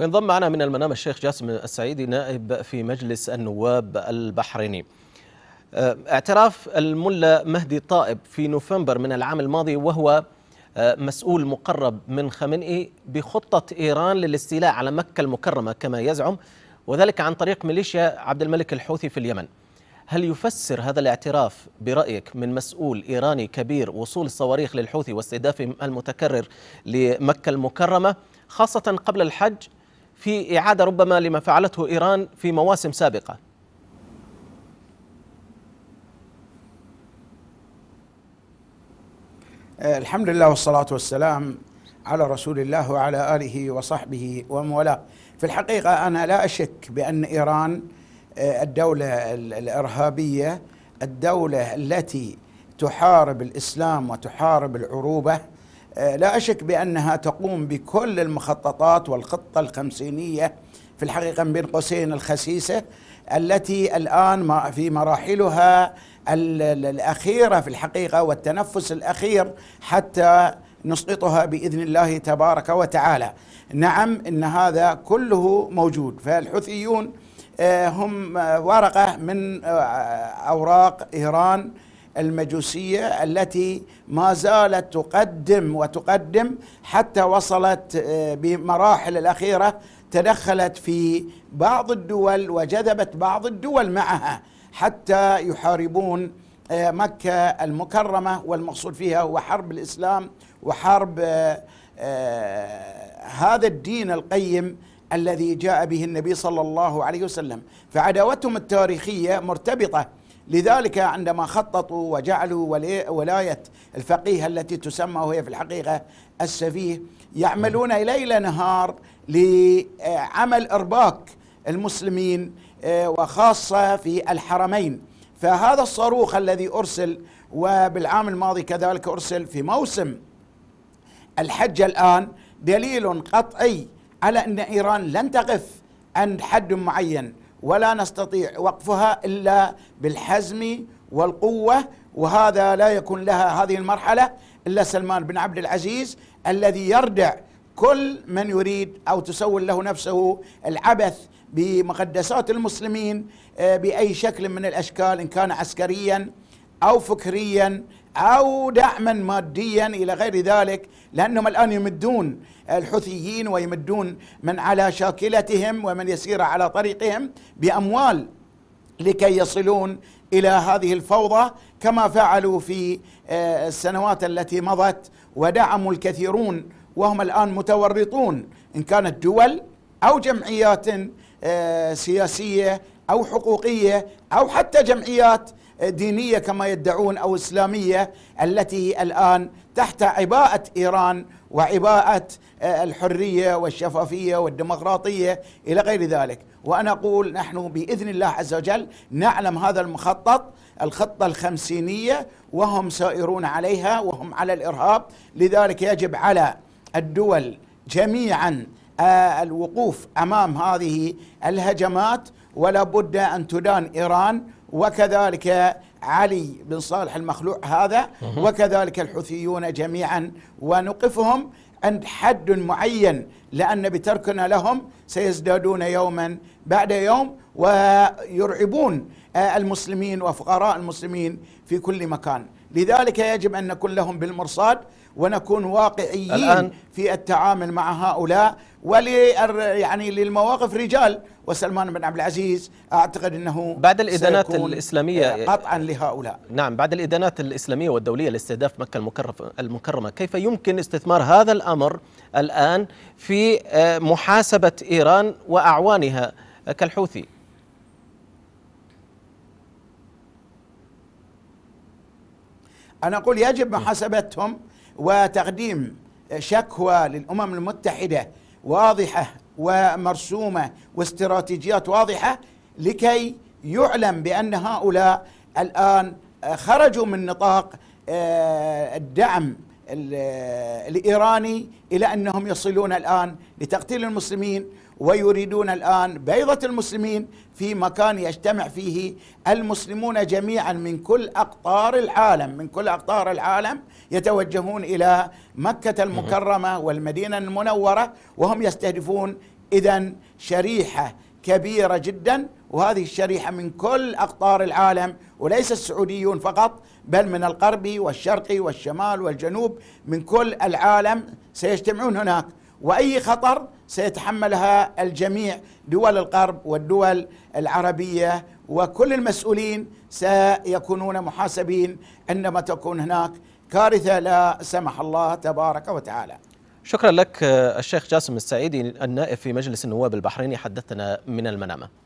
وينضم معنا من المنام الشيخ جاسم السعيدي نائب في مجلس النواب البحريني آه، اعتراف الملا مهدي طائب في نوفمبر من العام الماضي وهو آه، مسؤول مقرب من خمنئي بخطة إيران للاستيلاء على مكة المكرمة كما يزعم وذلك عن طريق ميليشيا عبد الملك الحوثي في اليمن هل يفسر هذا الاعتراف برأيك من مسؤول إيراني كبير وصول الصواريخ للحوثي واستهدافهم المتكرر لمكة المكرمة خاصة قبل الحج في إعادة ربما لما فعلته إيران في مواسم سابقة آه، الحمد لله والصلاة والسلام على رسول الله وعلى آله وصحبه ومولاه في الحقيقة أنا لا أشك بأن إيران آه، الدولة الإرهابية الدولة التي تحارب الإسلام وتحارب العروبة آه، لا أشك بأنها تقوم بكل المخططات والخطة الخمسينية في الحقيقة بين قوسين الخسيسة التي الآن في مراحلها الأخيرة في الحقيقة والتنفس الأخير حتى نسقطها باذن الله تبارك وتعالى. نعم ان هذا كله موجود فالحوثيون آه، هم آه، ورقه من اوراق ايران المجوسيه التي ما زالت تقدم وتقدم حتى وصلت آه، بمراحل الاخيره تدخلت في بعض الدول وجذبت بعض الدول معها حتى يحاربون آه، مكه المكرمه والمقصود فيها هو حرب الاسلام وحرب آه، هذا الدين القيم الذي جاء به النبي صلى الله عليه وسلم فعداوتهم التاريخيه مرتبطه لذلك عندما خططوا وجعلوا ولاية الفقيه التي تسمى وهي في الحقيقة السفيه يعملون ليل نهار لعمل إرباك المسلمين آه، وخاصة في الحرمين فهذا الصاروخ الذي أرسل وبالعام الماضي كذلك أرسل في موسم الحج الآن دليل قطعي على أن إيران لن تقف عند حد معين ولا نستطيع وقفها الا بالحزم والقوه وهذا لا يكون لها هذه المرحله الا سلمان بن عبد العزيز الذي يردع كل من يريد او تسول له نفسه العبث بمقدسات المسلمين آه، باي شكل من الاشكال ان كان عسكريا او فكريا او دعما ماديا الى غير ذلك لانهم الان يمدون الحوثيين ويمدون من على شاكلتهم ومن يسير على طريقهم باموال لكي يصلون الى هذه الفوضى كما فعلوا في آه، السنوات التي مضت ودعموا الكثيرون وهم الان متورطون ان كانت دول او جمعيات آه، سياسيه او حقوقيه او حتى جمعيات دينيه كما يدعون او اسلاميه التي الان تحت عباءه ايران وعباءه آه، الحريه والشفافيه والديمقراطيه الى غير ذلك، وانا اقول نحن باذن الله عز وجل نعلم هذا المخطط الخطه الخمسينيه وهم سائرون عليها وهم على الارهاب، لذلك يجب على الدول جميعا آه، الوقوف امام هذه الهجمات ولا بد ان تدان ايران وكذلك علي بن صالح المخلوع هذا وكذلك الحوثيون جميعا ونقفهم عند حد معين لأن بتركنا لهم سيزدادون يوما بعد يوم ويرعبون آه، المسلمين وفقراء المسلمين في كل مكان لذلك يجب أن نكون لهم بالمرصاد ونكون واقعيين الآن في التعامل مع هؤلاء ول يعني للمواقف رجال وسلمان بن عبد العزيز اعتقد انه بعد الادانات الاسلاميه آه، قطعا لهؤلاء نعم بعد الادانات الاسلاميه والدوليه لاستهداف مكه المكرمه كيف يمكن استثمار هذا الامر الان في آه، محاسبه ايران واعوانها كالحوثي انا اقول يجب محاسبتهم وتقديم شكوى للامم المتحده واضحه ومرسومه واستراتيجيات واضحه لكي يعلم بان هؤلاء الان خرجوا من نطاق آه، الدعم آه، الايراني الى انهم يصلون الان لتقتيل المسلمين ويريدون الآن بيضة المسلمين في مكان يجتمع فيه المسلمون جميعا من كل أقطار العالم من كل أقطار العالم يتوجهون إلى مكة المكرمة والمدينة المنورة وهم يستهدفون إذا شريحة كبيرة جدا وهذه الشريحة من كل أقطار العالم وليس السعوديون فقط بل من الغرب والشرق والشمال والجنوب من كل العالم سيجتمعون هناك واي خطر سيتحملها الجميع دول الغرب والدول العربيه وكل المسؤولين سيكونون محاسبين عندما تكون هناك كارثه لا سمح الله تبارك وتعالى. شكرا لك آه، الشيخ جاسم السعيدي النائب في مجلس النواب البحريني حدثنا من المنامه.